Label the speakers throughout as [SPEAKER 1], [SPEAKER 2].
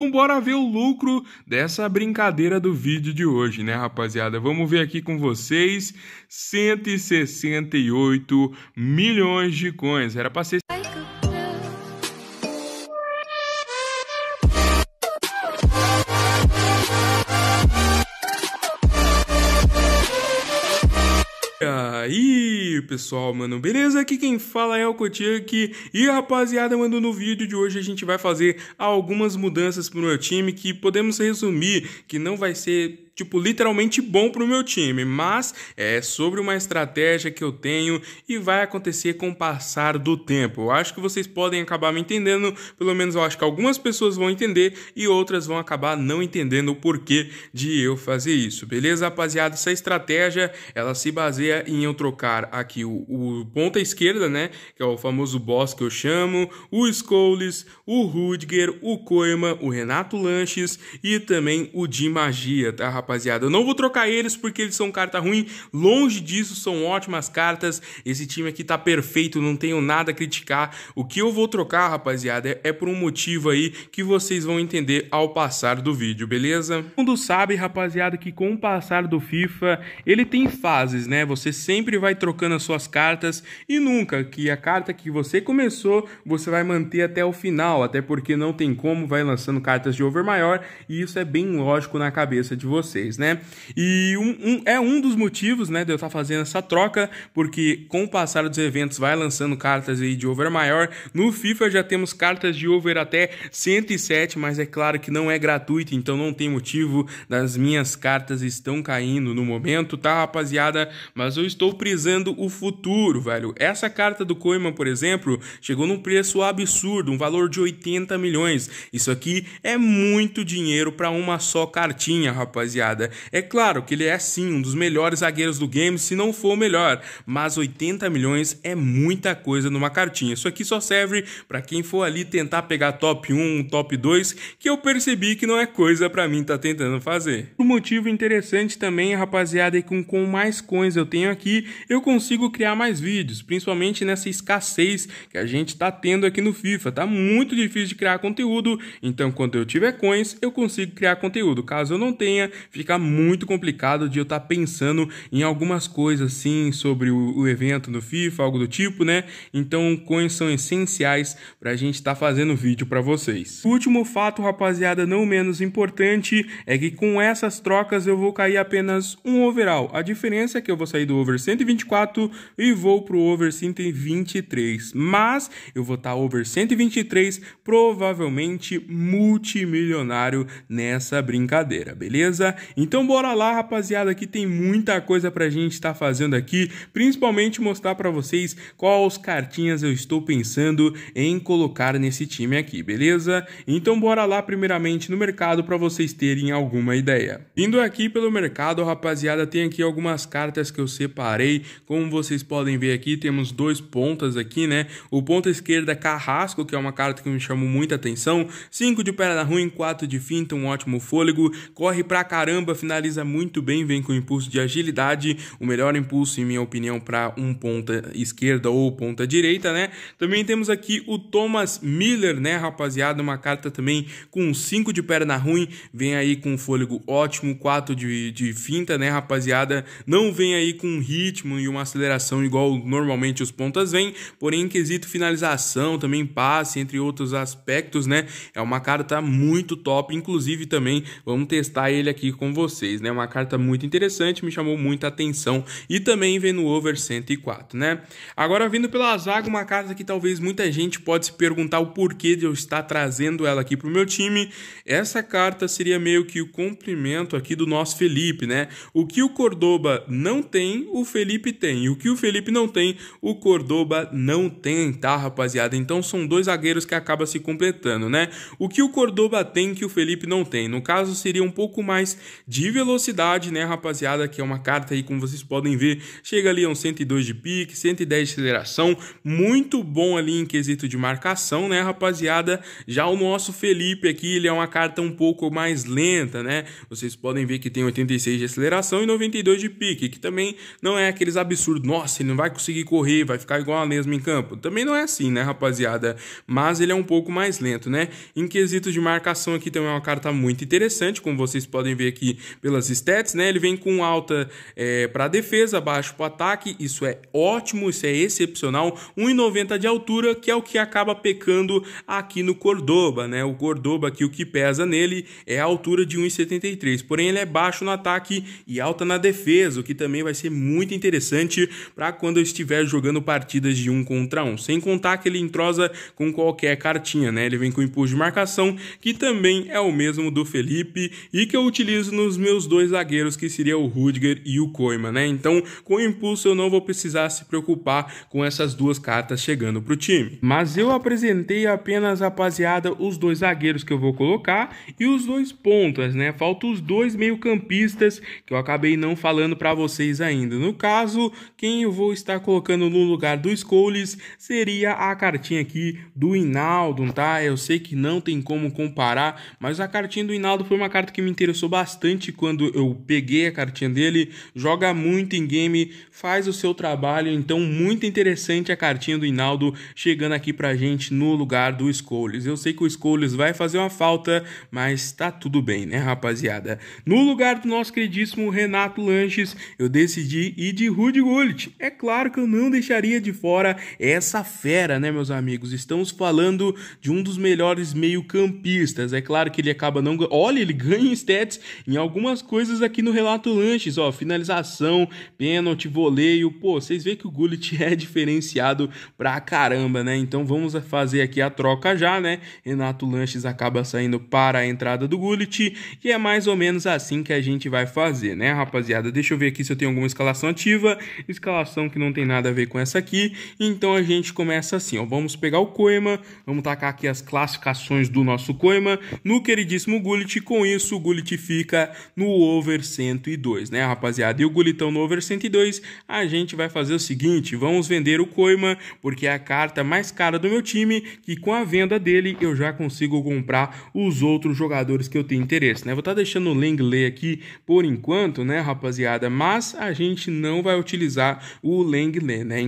[SPEAKER 1] Vamos então, bora ver o lucro dessa brincadeira do vídeo de hoje, né, rapaziada? Vamos ver aqui com vocês 168 milhões de coins. Era para ser pessoal, mano? Beleza? Aqui quem fala é o Kotiak. E rapaziada, mano, no vídeo de hoje a gente vai fazer algumas mudanças pro meu time que podemos resumir que não vai ser tipo, literalmente bom para o meu time, mas é sobre uma estratégia que eu tenho e vai acontecer com o passar do tempo. Eu acho que vocês podem acabar me entendendo, pelo menos eu acho que algumas pessoas vão entender e outras vão acabar não entendendo o porquê de eu fazer isso, beleza, rapaziada? Essa estratégia ela se baseia em eu trocar aqui o, o ponta esquerda, né, que é o famoso boss que eu chamo, o Scholes, o Rudger, o Coima, o Renato Lanches e também o Di Magia, tá, rapaziada? rapaziada. Eu não vou trocar eles porque eles são carta ruim. Longe disso, são ótimas cartas. Esse time aqui tá perfeito, não tenho nada a criticar. O que eu vou trocar, rapaziada, é, é por um motivo aí que vocês vão entender ao passar do vídeo, beleza? Todo mundo sabe, rapaziada, que com o passar do FIFA, ele tem fases, né? Você sempre vai trocando as suas cartas e nunca que a carta que você começou, você vai manter até o final, até porque não tem como, vai lançando cartas de over maior e isso é bem lógico na cabeça de você vocês, né? E um, um, é um dos motivos, né, de eu estar fazendo essa troca, porque com o passar dos eventos vai lançando cartas aí de over maior. No FIFA já temos cartas de over até 107, mas é claro que não é gratuito, então não tem motivo. Das minhas cartas estão caindo no momento, tá, rapaziada? Mas eu estou prisando o futuro, velho. Essa carta do Koeman, por exemplo, chegou num preço absurdo, um valor de 80 milhões. Isso aqui é muito dinheiro para uma só cartinha, rapaziada. É claro que ele é sim um dos melhores zagueiros do game, se não for o melhor, mas 80 milhões é muita coisa numa cartinha. Isso aqui só serve para quem for ali tentar pegar top 1, top 2, que eu percebi que não é coisa para mim tá tentando fazer. Um motivo interessante também, rapaziada, é que com mais coins eu tenho aqui, eu consigo criar mais vídeos, principalmente nessa escassez que a gente tá tendo aqui no FIFA. Tá muito difícil de criar conteúdo, então quando eu tiver coins, eu consigo criar conteúdo. Caso eu não tenha, fica muito complicado de eu estar tá pensando em algumas coisas assim sobre o, o, evento do FIFA, algo do tipo, né? Então, coins são essenciais para a gente estar tá fazendo vídeo para vocês. O último fato, rapaziada, não menos importante, é que com essas trocas eu vou cair apenas um overall. A diferença é que eu vou sair do over 124 e vou pro over 123, mas eu vou estar tá over 123, provavelmente multimilionário nessa brincadeira, beleza? Então bora lá, rapaziada, que tem muita coisa pra gente estar tá fazendo aqui, principalmente mostrar para vocês quais cartinhas eu estou pensando em colocar nesse time aqui, beleza? Então bora lá primeiramente no mercado para vocês terem alguma ideia. Indo aqui pelo mercado, rapaziada, tem aqui algumas cartas que eu separei, como vocês podem ver aqui, temos dois pontas aqui, né? O ponta esquerda Carrasco, que é uma carta que me chamou muita atenção, 5 de perna ruim, 4 de finta, um ótimo fôlego, corre pra caramba caramba, finaliza muito bem, vem com impulso de agilidade, o melhor impulso, em minha opinião, para um ponta esquerda ou ponta direita, né? Também temos aqui o Thomas Miller, né, rapaziada? Uma carta também com 5 de perna ruim, vem aí com fôlego ótimo, 4 de, de finta, né, rapaziada? Não vem aí com ritmo e uma aceleração igual normalmente os pontas vêm, porém, em quesito finalização, também passe, entre outros aspectos, né? É uma carta muito top, inclusive também vamos testar ele aqui com vocês, né? Uma carta muito interessante, me chamou muita atenção e também vem no over 104, né? Agora vindo pela zaga, uma carta que talvez muita gente pode se perguntar o porquê de eu estar trazendo ela aqui pro meu time. Essa carta seria meio que o complemento aqui do nosso Felipe, né? O que o Cordoba não tem, o Felipe tem. E o que o Felipe não tem, o Cordoba não tem, tá, rapaziada? Então são dois zagueiros que acabam se completando, né? O que o Cordoba tem que o Felipe não tem? No caso, seria um pouco mais de velocidade, né, rapaziada? Que é uma carta aí, como vocês podem ver, chega ali a um 102 de pique, 110 de aceleração, muito bom ali em quesito de marcação, né, rapaziada? Já o nosso Felipe aqui, ele é uma carta um pouco mais lenta, né? Vocês podem ver que tem 86 de aceleração e 92 de pique, que também não é aqueles absurdos. Nossa, ele não vai conseguir correr, vai ficar igual a lesma em campo. Também não é assim, né, rapaziada? Mas ele é um pouco mais lento, né? Em quesito de marcação aqui também é uma carta muito interessante, como vocês podem ver aqui aqui pelas stats, né? Ele vem com alta é, para defesa, baixo para ataque, isso é ótimo, isso é excepcional. 1,90 de altura, que é o que acaba pecando aqui no Cordoba, né? O Cordoba aqui, o que pesa nele é a altura de 1,73, porém ele é baixo no ataque e alta na defesa, o que também vai ser muito interessante para quando eu estiver jogando partidas de um contra um. Sem contar que ele entrosa com qualquer cartinha, né? Ele vem com impulso de marcação, que também é o mesmo do Felipe e que eu utilizo nos meus dois zagueiros, que seria o Rudiger e o Koima, né? Então, com o impulso, eu não vou precisar se preocupar com essas duas cartas chegando para o time. Mas eu apresentei apenas, rapaziada, os dois zagueiros que eu vou colocar e os dois pontas, né? Faltam os dois meio-campistas que eu acabei não falando para vocês ainda. No caso, quem eu vou estar colocando no lugar do Scholes seria a cartinha aqui do Inaldo, tá? Eu sei que não tem como comparar, mas a cartinha do Inaldo foi uma carta que me interessou bastante bastante quando eu peguei a cartinha dele, joga muito em game, faz o seu trabalho, então muito interessante a cartinha do Hinaldo chegando aqui pra gente no lugar do Scholes. Eu sei que o Scholes vai fazer uma falta, mas tá tudo bem, né, rapaziada? No lugar do nosso queridíssimo Renato Lanches, eu decidi ir de Rudy Gullit. É claro que eu não deixaria de fora essa fera, né, meus amigos? Estamos falando de um dos melhores meio-campistas. É claro que ele acaba não. Olha, ele ganha em stats em algumas coisas aqui no relato lanches, ó, finalização, pênalti, voleio, pô, vocês veem que o Gullit é diferenciado pra caramba, né? Então vamos fazer aqui a troca já, né? Renato Lanches acaba saindo para a entrada do Gullit e é mais ou menos assim que a gente vai fazer, né, rapaziada? Deixa eu ver aqui se eu tenho alguma escalação ativa, escalação que não tem nada a ver com essa aqui. Então a gente começa assim, ó, vamos pegar o Coima, vamos tacar aqui as classificações do nosso Coima no queridíssimo Gullit, com isso o Gullit fica fica no over 102, né, rapaziada? E o Gulitão no over 102, a gente vai fazer o seguinte, vamos vender o Coima porque é a carta mais cara do meu time, que com a venda dele eu já consigo comprar os outros jogadores que eu tenho interesse, né? Vou estar tá deixando o Lenglet aqui por enquanto, né, rapaziada? Mas a gente não vai utilizar o Lenglet, né?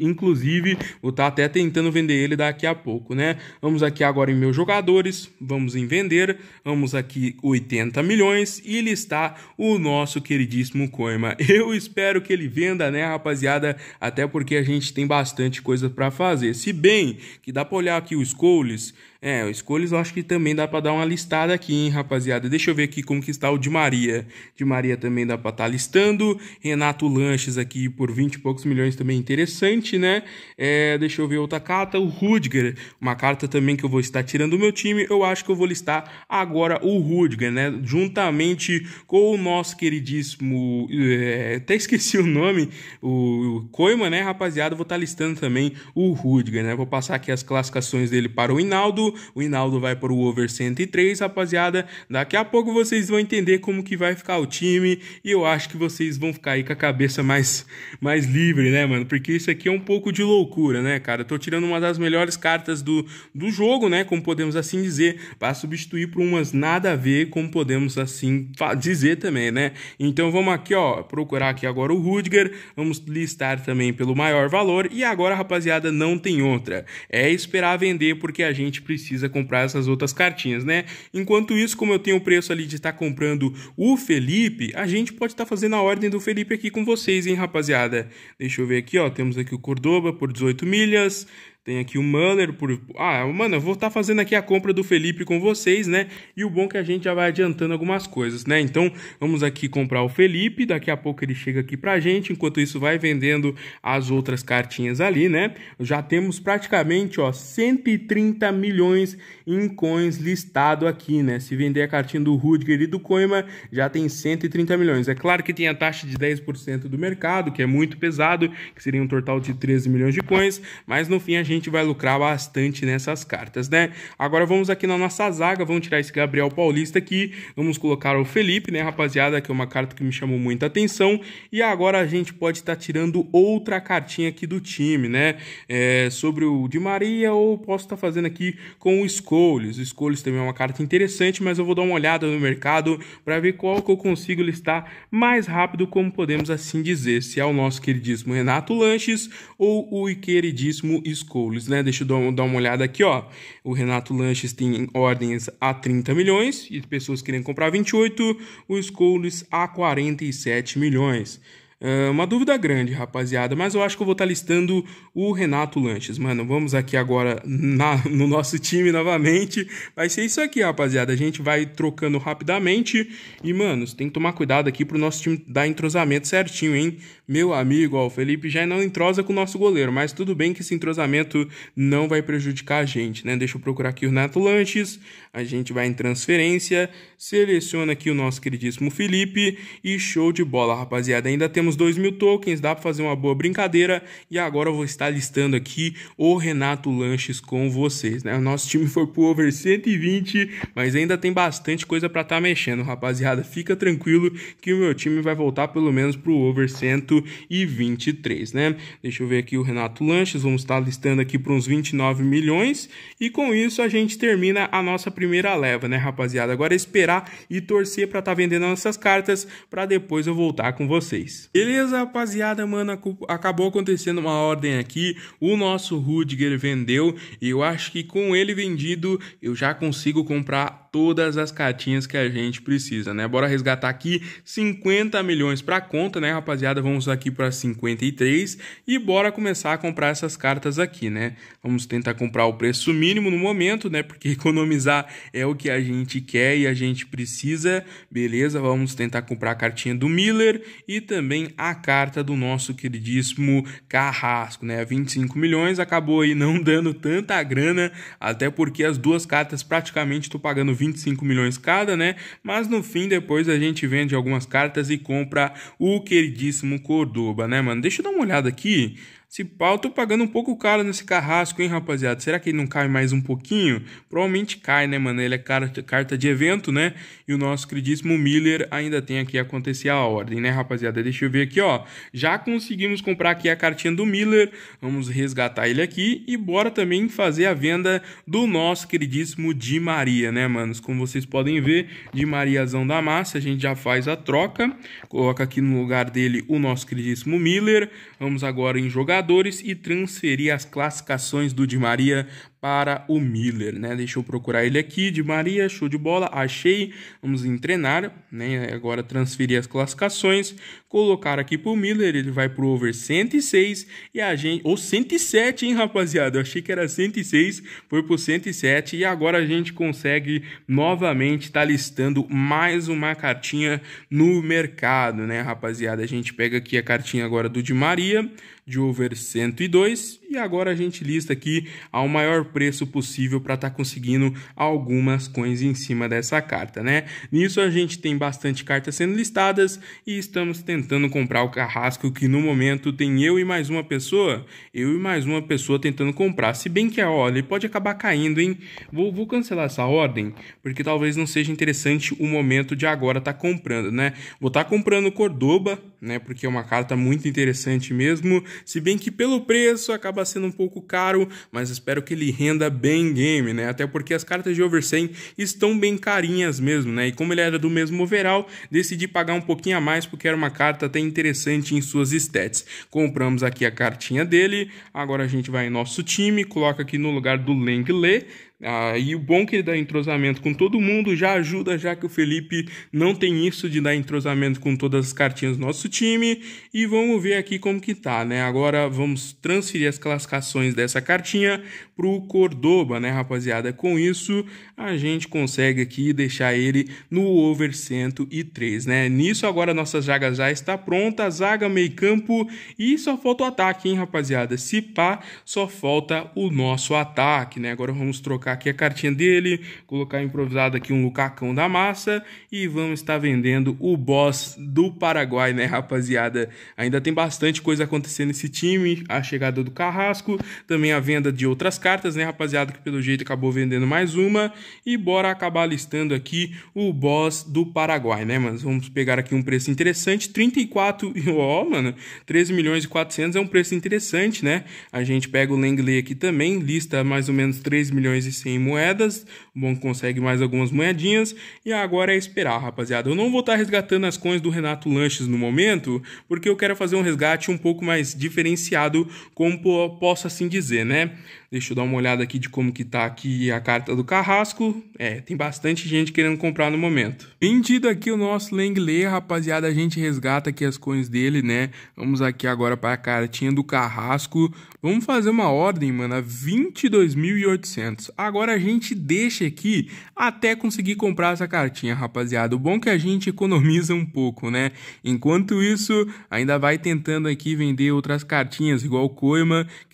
[SPEAKER 1] Inclusive, vou estar tá até tentando vender ele daqui a pouco, né? Vamos aqui agora em meus jogadores, vamos em vender, vamos aqui 80 milhões, e listar o nosso queridíssimo Coima. Eu espero que ele venda, né, rapaziada? Até porque a gente tem bastante coisa para fazer. Se bem que dá para olhar aqui os Coles, é, o escolhas eu acho que também dá para dar uma listada aqui, hein, rapaziada. Deixa eu ver aqui como que está o de Maria. De Maria também dá para estar tá listando. Renato Lanches aqui por 20 e poucos milhões também interessante, né? É, deixa eu ver outra carta. O Rudger. uma carta também que eu vou estar tirando do meu time. Eu acho que eu vou listar agora o Rudger, né? Juntamente com o nosso queridíssimo. É, até esqueci o nome, o, Coima, né, rapaziada? vou estar tá listando também o Rudger, né? Vou passar aqui as classificações dele para o Hinaldo. O Inaldo vai para o over 103, rapaziada. Daqui a pouco vocês vão entender como que vai ficar o time. E eu acho que vocês vão ficar aí com a cabeça mais, mais livre, né, mano? Porque isso aqui é um pouco de loucura, né, cara? Eu tô tirando uma das melhores cartas do, do jogo, né? Como podemos assim dizer. Para substituir por umas nada a ver, como podemos assim dizer também, né? Então vamos aqui, ó, procurar aqui agora o Rudiger. Vamos listar também pelo maior valor. E agora, rapaziada, não tem outra. É esperar vender porque a gente precisa precisa comprar essas outras cartinhas, né? Enquanto isso, como eu tenho o preço ali de estar tá comprando o Felipe, a gente pode estar tá fazendo a ordem do Felipe aqui com vocês, hein, rapaziada? Deixa eu ver aqui, ó, temos aqui o Cordoba por 18 milhas, tem aqui o Muller por. Ah, mano, eu vou estar tá fazendo aqui a compra do Felipe com vocês, né? E o bom é que a gente já vai adiantando algumas coisas, né? Então, vamos aqui comprar o Felipe. Daqui a pouco ele chega aqui pra gente. Enquanto isso, vai vendendo as outras cartinhas ali, né? Já temos praticamente, ó, 130 milhões em coins listado aqui, né? Se vender a cartinha do Rudger e do Coima, já tem 130 milhões. É claro que tem a taxa de 10% do mercado, que é muito pesado, que seria um total de 13 milhões de coins, mas no fim a gente gente vai lucrar bastante nessas cartas, né? Agora vamos aqui na nossa zaga, vamos tirar esse Gabriel Paulista aqui, vamos colocar o Felipe, né, rapaziada, que é uma carta que me chamou muita atenção. E agora a gente pode estar tá tirando outra cartinha aqui do time, né? É, sobre o Di Maria ou posso estar tá fazendo aqui com o Scholes. O Scholes também é uma carta interessante, mas eu vou dar uma olhada no mercado para ver qual que eu consigo listar mais rápido, como podemos assim dizer, se é o nosso queridíssimo Renato Lanches ou o queridíssimo Scholes né? Deixa eu dar, dar uma olhada aqui, ó. O Renato Lanches tem ordens a 30 milhões e pessoas querendo comprar 28, os goals a 47 milhões. Ah, uma dúvida grande, rapaziada, mas eu acho que eu vou estar tá listando o Renato Lanches. Mano, vamos aqui agora na, no nosso time novamente. Vai ser isso aqui, rapaziada. A gente vai trocando rapidamente. E, mano, você tem que tomar cuidado aqui pro nosso time dar entrosamento certinho, hein? Meu amigo, ó, o Felipe já não entrosa com o nosso goleiro, mas tudo bem que esse entrosamento não vai prejudicar a gente, né? Deixa eu procurar aqui o Renato Lanches. A gente vai em transferência, seleciona aqui o nosso queridíssimo Felipe e show de bola, rapaziada. Ainda temos temos 2 mil tokens, dá para fazer uma boa brincadeira. E agora eu vou estar listando aqui o Renato Lanches com vocês. Né? O nosso time foi pro over 120, mas ainda tem bastante coisa para estar tá mexendo, rapaziada. Fica tranquilo que o meu time vai voltar pelo menos pro over 123, né? Deixa eu ver aqui o Renato Lanches, vamos estar tá listando aqui para uns 29 milhões. E com isso a gente termina a nossa primeira leva, né, rapaziada? Agora é esperar e torcer para estar tá vendendo nossas cartas para depois eu voltar com vocês. Beleza, rapaziada, mano, acabou acontecendo uma ordem aqui, o nosso Rudiger vendeu, e eu acho que com ele vendido eu já consigo comprar todas as cartinhas que a gente precisa, né? Bora resgatar aqui 50 milhões para conta, né, rapaziada? Vamos aqui para 53 e bora começar a comprar essas cartas aqui, né? Vamos tentar comprar o preço mínimo no momento, né? Porque economizar é o que a gente quer e a gente precisa. Beleza? Vamos tentar comprar a cartinha do Miller e também a carta do nosso queridíssimo Carrasco, né? 25 milhões acabou aí não dando tanta grana, até porque as duas cartas praticamente tô pagando 25 milhões cada, né? Mas no fim, depois a gente vende algumas cartas e compra o queridíssimo Cordoba, né, mano? Deixa eu dar uma olhada aqui. Se pau, tô pagando um pouco caro nesse carrasco, hein, rapaziada? Será que ele não cai mais um pouquinho? Provavelmente cai, né, mano? Ele é carta de evento, né? E o nosso queridíssimo Miller ainda tem aqui acontecer a ordem, né, rapaziada? Deixa eu ver aqui, ó. Já conseguimos comprar aqui a cartinha do Miller. Vamos resgatar ele aqui e bora também fazer a venda do nosso queridíssimo Di Maria, né, manos? Como vocês podem ver, Di Mariazão da massa, a gente já faz a troca. Coloca aqui no lugar dele o nosso queridíssimo Miller. Vamos agora em jogar jogadores e transferir as classificações do Di Maria para o Miller, né? Deixa eu procurar ele aqui, de Maria, show de bola, achei. Vamos entrenar, né? Agora transferir as classificações, colocar aqui para o Miller, ele vai pro over 106 e a gente ou 107, hein, rapaziada? Eu achei que era 106, foi pro 107 e agora a gente consegue novamente estar tá listando mais uma cartinha no mercado, né, rapaziada? A gente pega aqui a cartinha agora do de Maria, de over 102 e agora a gente lista aqui ao maior preço possível para estar tá conseguindo algumas coins em cima dessa carta, né? Nisso a gente tem bastante cartas sendo listadas e estamos tentando comprar o carrasco que no momento tem eu e mais uma pessoa, eu e mais uma pessoa tentando comprar. Se bem que a olha, pode acabar caindo, hein? Vou, vou cancelar essa ordem porque talvez não seja interessante o momento de agora estar tá comprando, né? Vou estar tá comprando Cordoba né? Porque é uma carta muito interessante mesmo, se bem que pelo preço acaba sendo um pouco caro, mas espero que ele renda bem game, né? Até porque as cartas de over 100 estão bem carinhas mesmo, né? E como ele era do mesmo overall, decidi pagar um pouquinho a mais porque era uma carta até interessante em suas stats. Compramos aqui a cartinha dele, agora a gente vai em nosso time, coloca aqui no lugar do Leng Le, ah, e o bom que ele dá entrosamento com todo mundo já ajuda, já que o Felipe não tem isso de dar entrosamento com todas as cartinhas do nosso time. E vamos ver aqui como que tá, né? Agora vamos transferir as classificações dessa cartinha pro Cordoba, né, rapaziada? Com isso, a gente consegue aqui deixar ele no over 103, né? Nisso agora nossa zaga já está pronta, zaga, meio campo e só falta o ataque, hein, rapaziada? Se pá, só falta o nosso ataque, né? Agora vamos trocar colocar aqui a cartinha dele, colocar improvisado aqui um Lucacão da massa e vamos estar vendendo o boss do Paraguai, né, rapaziada? Ainda tem bastante coisa acontecendo nesse time, a chegada do Carrasco, também a venda de outras cartas, né, rapaziada, que pelo jeito acabou vendendo mais uma e bora acabar listando aqui o boss do Paraguai, né, mano? Vamos pegar aqui um preço interessante, 34, ó, oh, mano, 13 milhões e 400 é um preço interessante, né? A gente pega o Langley aqui também, lista mais ou menos 3 milhões e 100 moedas. O banco consegue mais algumas moedinhas. E agora é esperar, rapaziada. Eu não vou estar resgatando as coins do Renato Lanches no momento, porque eu quero fazer um resgate um pouco mais diferenciado, como posso assim dizer, né? Deixa eu dar uma olhada aqui de como que tá aqui a carta do Carrasco. É, tem bastante gente querendo comprar no momento. Vendido aqui o nosso Langley, rapaziada, a gente resgata aqui as coins dele, né? Vamos aqui agora para a cartinha do Carrasco. Vamos fazer uma ordem, mano, 22.800. Agora a gente deixa aqui até conseguir comprar essa cartinha, rapaziada. O bom é que a gente economiza um pouco, né? Enquanto isso, ainda vai tentando aqui vender outras cartinhas, igual o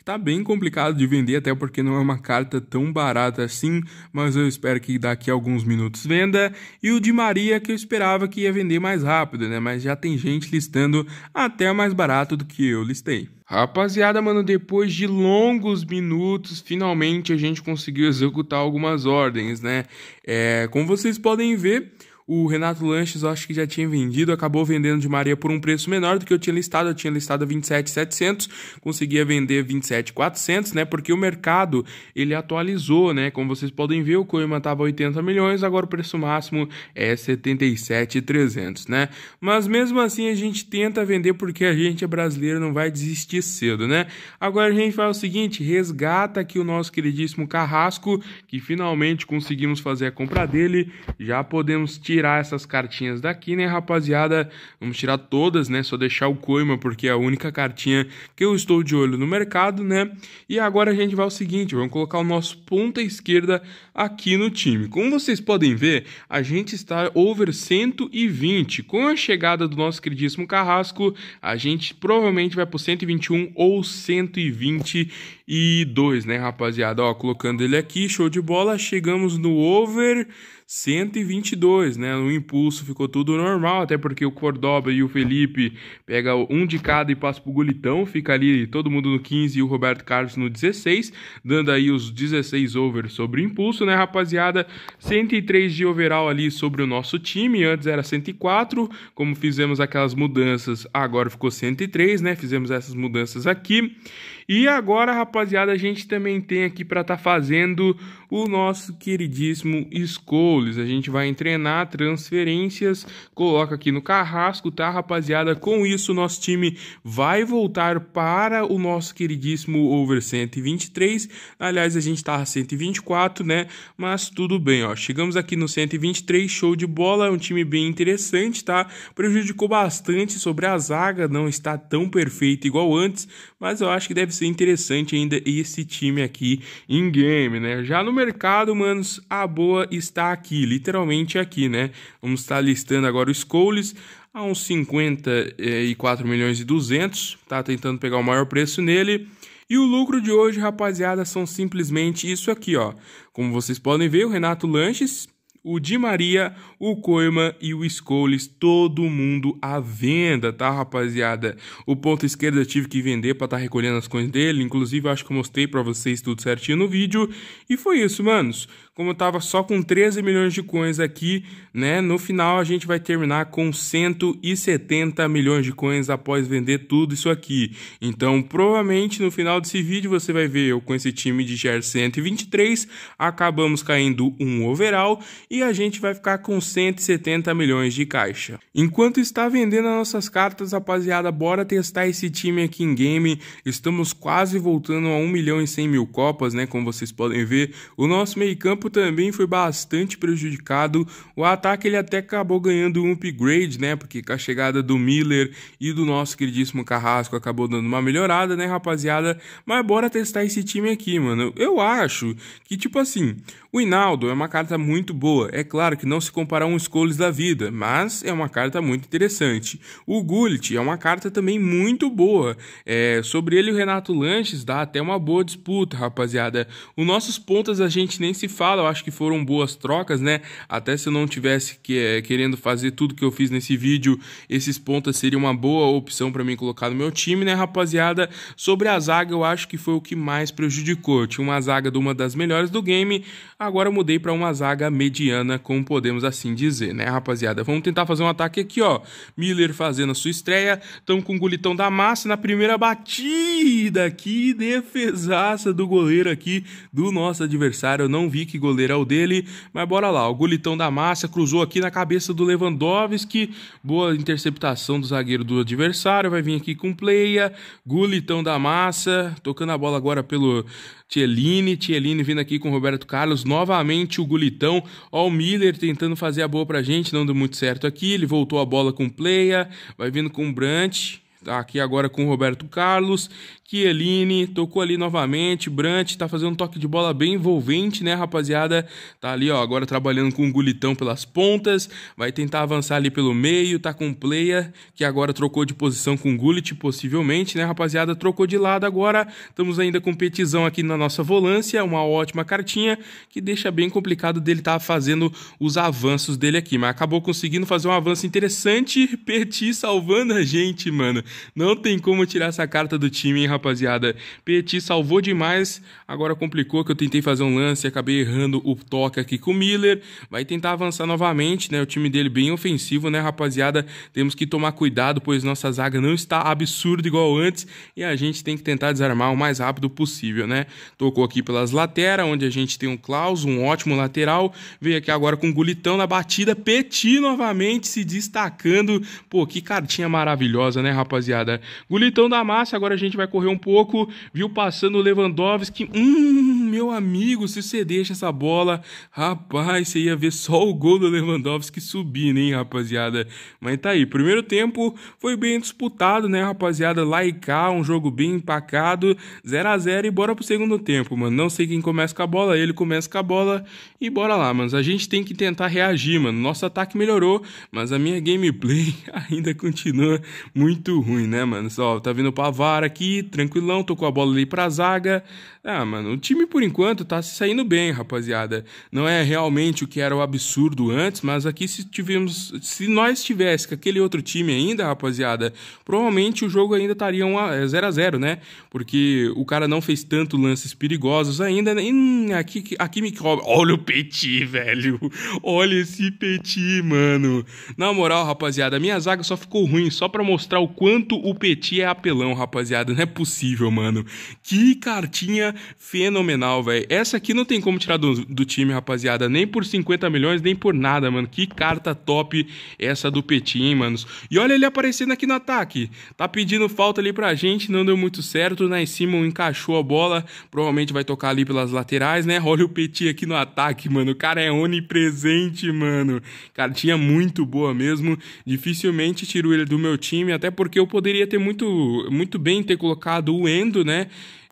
[SPEAKER 1] tá bem complicado de vender, até porque não é uma carta tão barata assim, mas eu espero que daqui a alguns minutos venda. E o de Maria, que eu esperava que ia vender mais rápido, né? Mas já tem gente listando até mais barato do que eu listei. Rapaziada, mano, depois de longos minutos, finalmente a gente conseguiu executar algumas ordens, né? É, como vocês podem ver, o Renato Lanches, eu acho que já tinha vendido, acabou vendendo de Maria por um preço menor do que eu tinha listado. Eu tinha listado 27,700, conseguia vender 27,400, né? Porque o mercado ele atualizou, né? Como vocês podem ver, o Coima estava 80 milhões, agora o preço máximo é 77,300, né? Mas mesmo assim a gente tenta vender porque a gente é brasileiro, não vai desistir cedo, né? Agora a gente faz o seguinte, resgata aqui o nosso queridíssimo Carrasco, que finalmente conseguimos fazer a compra dele, já podemos tirar tirar essas cartinhas daqui, né, rapaziada? Vamos tirar todas, né? Só deixar o Coima, porque é a única cartinha que eu estou de olho no mercado, né? E agora a gente vai ao seguinte, vamos colocar o nosso ponta esquerda aqui no time. Como vocês podem ver, a gente está over 120. Com a chegada do nosso queridíssimo Carrasco, a gente provavelmente vai para 121 ou 120 e 2, né, rapaziada? Ó, colocando ele aqui, show de bola, chegamos no over 122, né? O impulso ficou tudo normal, até porque o Cordoba e o Felipe pegam um de cada e passa pro Golitão, fica ali todo mundo no 15 e o Roberto Carlos no 16, dando aí os 16 over sobre o impulso, né, rapaziada? 103 de overall ali sobre o nosso time, antes era 104, como fizemos aquelas mudanças, agora ficou 103, né? Fizemos essas mudanças aqui. E agora, rapaziada, a gente também tem aqui para estar tá fazendo o nosso queridíssimo Scholes. A gente vai treinar transferências, coloca aqui no carrasco, tá, rapaziada? Com isso, nosso time vai voltar para o nosso queridíssimo over 123. Aliás, a gente tava tá 124, né? Mas tudo bem, ó. Chegamos aqui no 123, show de bola, é um time bem interessante, tá? Prejudicou bastante sobre a zaga, não está tão perfeito igual antes, mas eu acho que deve ser interessante ainda esse time aqui em game, né? Já no mercado, manos, a boa está aqui, literalmente aqui, né? Vamos estar listando agora os coles a uns 54 milhões e 200, tá tentando pegar o maior preço nele. E o lucro de hoje, rapaziada, são simplesmente isso aqui, ó. Como vocês podem ver, o Renato Lanches o Di Maria, o Koeman e o Scholes, todo mundo à venda, tá, rapaziada? O ponto esquerdo eu tive que vender para estar tá recolhendo as coisas dele, inclusive acho que eu mostrei para vocês tudo certinho no vídeo. E foi isso, manos. Como eu tava só com 13 milhões de coins aqui, né, no final a gente vai terminar com 170 milhões de coins após vender tudo isso aqui. Então, provavelmente no final desse vídeo você vai ver eu com esse time de GR 123, acabamos caindo um overall e a gente vai ficar com 170 milhões de caixa. Enquanto está vendendo as nossas cartas, rapaziada, bora testar esse time aqui em game. Estamos quase voltando a 1 milhão e 100 mil copas, né? Como vocês podem ver. O nosso meio campo também foi bastante prejudicado. O ataque ele até acabou ganhando um upgrade, né? Porque com a chegada do Miller e do nosso queridíssimo Carrasco acabou dando uma melhorada, né, rapaziada? Mas bora testar esse time aqui, mano. Eu acho que, tipo assim, o Hinaldo é uma carta muito boa é claro que não se compara a um escolhos da vida, mas é uma carta muito interessante. O Gullit é uma carta também muito boa. É, sobre ele, o Renato Lanches dá até uma boa disputa, rapaziada. Os nossos pontas a gente nem se fala, eu acho que foram boas trocas, né? Até se eu não tivesse que, é, querendo fazer tudo que eu fiz nesse vídeo, esses pontas seriam uma boa opção para mim colocar no meu time, né, rapaziada? Sobre a zaga, eu acho que foi o que mais prejudicou. tinha uma zaga de uma das melhores do game, agora mudei para uma zaga mediana como podemos assim dizer, né, rapaziada? Vamos tentar fazer um ataque aqui, ó. Miller fazendo a sua estreia. Tamo com o golitão da massa na primeira batida. Que defesaça do goleiro aqui do nosso adversário. Eu não vi que goleiro é o dele, mas bora lá. O golitão da massa cruzou aqui na cabeça do Lewandowski. Boa interceptação do zagueiro do adversário. Vai vir aqui com pleia. Golitão da massa. Tocando a bola agora pelo Tieline, Tieline vindo aqui com o Roberto Carlos, novamente o Gulitão, ó o Miller tentando fazer a boa pra gente, não deu muito certo aqui, ele voltou a bola com o Pleia, vai vindo com o Brant, Tá aqui agora com o Roberto Carlos, Kieline, tocou ali novamente, Brant tá fazendo um toque de bola bem envolvente, né, rapaziada? Tá ali, ó, agora trabalhando com o Gulitão pelas pontas, vai tentar avançar ali pelo meio, tá com o Player, que agora trocou de posição com o Gullit, possivelmente, né, rapaziada? Trocou de lado agora, estamos ainda com o Petizão aqui na nossa volância, uma ótima cartinha, que deixa bem complicado dele tá fazendo os avanços dele aqui, mas acabou conseguindo fazer um avanço interessante, Petit salvando a gente, mano. Não tem como tirar essa carta do time, hein, rapaziada. Petit salvou demais, agora complicou que eu tentei fazer um lance e acabei errando o toque aqui com o Miller. Vai tentar avançar novamente, né? O time dele bem ofensivo, né, rapaziada? Temos que tomar cuidado, pois nossa zaga não está absurda igual antes e a gente tem que tentar desarmar o mais rápido possível, né? Tocou aqui pelas laterais, onde a gente tem o Klaus, um ótimo lateral. Veio aqui agora com o um Gulitão na batida. Petit novamente se destacando. Pô, que cartinha maravilhosa, né, rapaziada? rapaziada. Gulitão da massa, agora a gente vai correr um pouco. Viu passando o Lewandowski. Hum meu amigo, se você deixa essa bola, rapaz, você ia ver só o gol do Lewandowski subindo, hein, rapaziada. Mas tá aí, primeiro tempo foi bem disputado, né, rapaziada? Lá e cá, um jogo bem empacado, 0 a 0 e bora pro segundo tempo, mano. Não sei quem começa com a bola, ele começa com a bola e bora lá, mano. A gente tem que tentar reagir, mano. Nosso ataque melhorou, mas a minha gameplay ainda continua muito ruim, né, mano? Só tá vindo o Pavar aqui, tranquilão, tocou a bola ali pra zaga. Ah, mano, o time por enquanto tá se saindo bem, rapaziada. Não é realmente o que era o absurdo antes, mas aqui se tivemos, se nós tivesse com aquele outro time ainda, rapaziada, provavelmente o jogo ainda estaria 0 a 0, é, né? Porque o cara não fez tanto lances perigosos ainda. E né? hum, aqui aqui me cobra. Olha o Petit, velho. Olha esse Petit, mano. Na moral, rapaziada, minha zaga só ficou ruim só para mostrar o quanto o Petit é apelão, rapaziada. Não é possível, mano. Que cartinha fenomenal velho. Essa aqui não tem como tirar do, do, time, rapaziada. Nem por 50 milhões, nem por nada, mano. Que carta top essa do Petin, mano E olha ele aparecendo aqui no ataque. Tá pedindo falta ali pra gente, não deu muito certo. Na né? cima encaixou a bola. Provavelmente vai tocar ali pelas laterais, né? Olha o Petin aqui no ataque, mano. O cara é onipresente, mano. Cartinha muito boa mesmo. Dificilmente tiro ele do meu time, até porque eu poderia ter muito, muito bem ter colocado o Endo, né?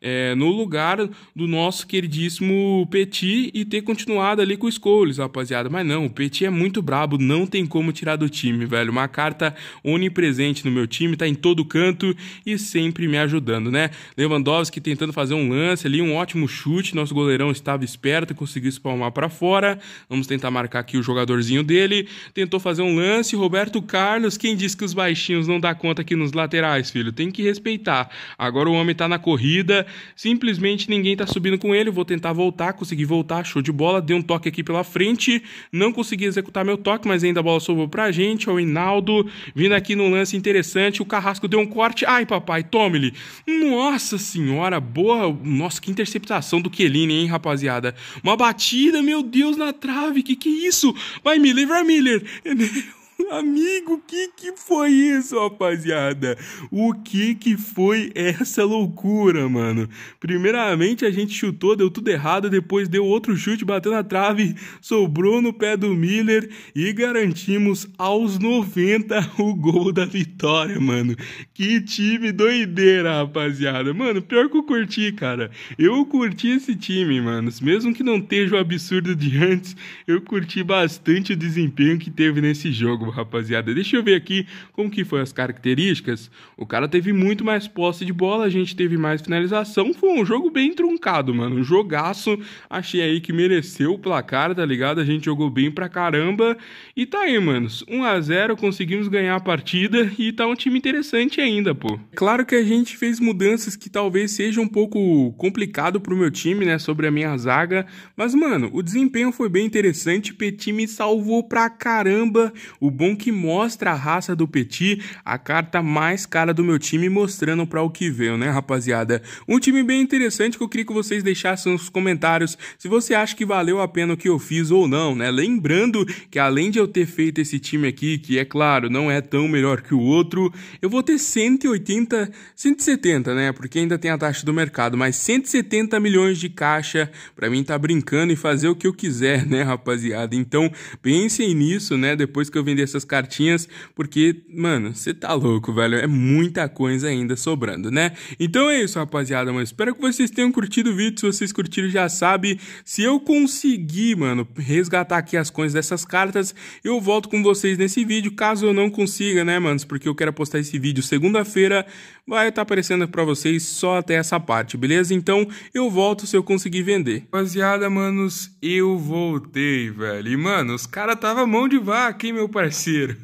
[SPEAKER 1] É, no lugar do nosso nosso queridíssimo Petit e ter continuado ali com o Scholes, rapaziada. Mas não, o Petit é muito brabo, não tem como tirar do time, velho. Uma carta onipresente no meu time, tá em todo canto e sempre me ajudando, né? Lewandowski tentando fazer um lance ali, um ótimo chute. Nosso goleirão estava esperto, conseguiu espalmar para fora. Vamos tentar marcar aqui o jogadorzinho dele. Tentou fazer um lance, Roberto Carlos. Quem disse que os baixinhos não dá conta aqui nos laterais, filho? Tem que respeitar. Agora o homem tá na corrida, simplesmente ninguém tá subindo com ele, vou tentar voltar, consegui voltar, show de bola, dei um toque aqui pela frente, não consegui executar meu toque, mas ainda a bola sobrou pra gente, o Hinaldo, vindo aqui num lance interessante, o Carrasco deu um corte, ai papai, tome-lhe, nossa senhora, boa, nossa, que interceptação do Kelini, hein rapaziada, uma batida, meu Deus, na trave, que que é isso, vai Miller, vai Miller, Amigo, o que que foi isso, rapaziada? O que que foi essa loucura, mano? Primeiramente a gente chutou, deu tudo errado, depois deu outro chute, bateu na trave, sobrou no pé do Miller e garantimos aos 90 o gol da vitória, mano. Que time doideira, rapaziada. Mano, pior que eu curti, cara. Eu curti esse time, mano. Mesmo que não esteja o absurdo de antes, eu curti bastante o desempenho que teve nesse jogo, rapaziada. Deixa eu ver aqui como que foi as características. O cara teve muito mais posse de bola, a gente teve mais finalização. Foi um jogo bem truncado, mano. Um jogaço. Achei aí que mereceu o placar, tá ligado? A gente jogou bem pra caramba. E tá aí, manos. 1 a 0 conseguimos ganhar a partida e tá um time interessante ainda, pô. Claro que a gente fez mudanças que talvez seja um pouco complicado pro meu time, né? Sobre a minha zaga. Mas, mano, o desempenho foi bem interessante. Petit me salvou pra caramba. O bom que mostra a raça do Petit, a carta mais cara do meu time, mostrando para o que veio, né, rapaziada? Um time bem interessante que eu queria que vocês deixassem nos comentários se você acha que valeu a pena o que eu fiz ou não, né? Lembrando que além de eu ter feito esse time aqui, que é claro, não é tão melhor que o outro, eu vou ter 180, 170, né? Porque ainda tem a taxa do mercado, mas 170 milhões de caixa, para mim tá brincando e fazer o que eu quiser, né, rapaziada? Então, pensem nisso, né, depois que eu vender essas cartinhas, porque, mano, você tá louco, velho. É muita coisa ainda sobrando, né? Então é isso, rapaziada, mas Espero que vocês tenham curtido o vídeo. Se vocês curtiram, já sabe. Se eu conseguir, mano, resgatar aqui as coisas dessas cartas, eu volto com vocês nesse vídeo. Caso eu não consiga, né, manos? Porque eu quero postar esse vídeo segunda-feira, vai estar tá aparecendo para vocês só até essa parte, beleza? Então eu volto se eu conseguir vender. Rapaziada, manos, eu voltei, velho. E, mano, os caras tava mão de vaca, hein, meu parceiro?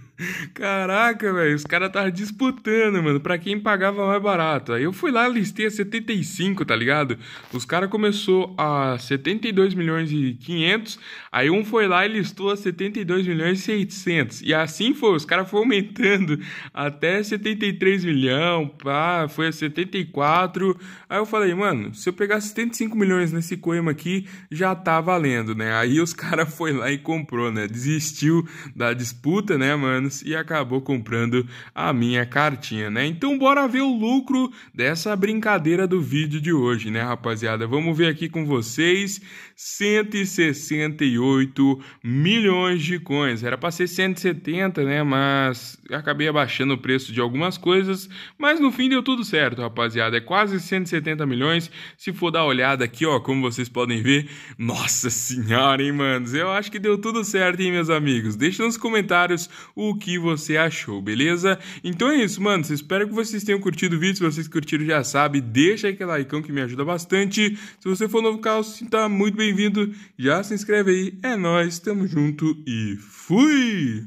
[SPEAKER 1] Caraca, velho, os caras estavam disputando, mano, pra quem pagava mais barato. Aí eu fui lá, listei a 75, tá ligado? Os caras começou a 72 milhões e 500, aí um foi lá e listou a 72 milhões e 600. E assim foi, os caras foram aumentando até 73 milhão, pá, foi a 74. Aí eu falei, mano, se eu pegar 75 milhões nesse coima aqui, já tá valendo, né? Aí os caras foi lá e comprou, né? Desistiu da disputa, né, mano? e acabou comprando a minha cartinha, né? Então bora ver o lucro dessa brincadeira do vídeo de hoje, né, rapaziada? Vamos ver aqui com vocês 168 milhões de coins. Era para ser 170, né, mas acabei abaixando o preço de algumas coisas, mas no fim deu tudo certo, rapaziada. É quase 170 milhões. Se for dar uma olhada aqui, ó, como vocês podem ver, nossa senhora, hein, manos? Eu acho que deu tudo certo, hein, meus amigos? Deixa nos comentários o que você achou, beleza? Então é isso, mano. Espero que vocês tenham curtido o vídeo. Se vocês curtiram, já sabe, deixa aquele like que me ajuda bastante. Se você for novo canal, está muito bem-vindo. Já se inscreve aí. É nós, tamo junto e fui!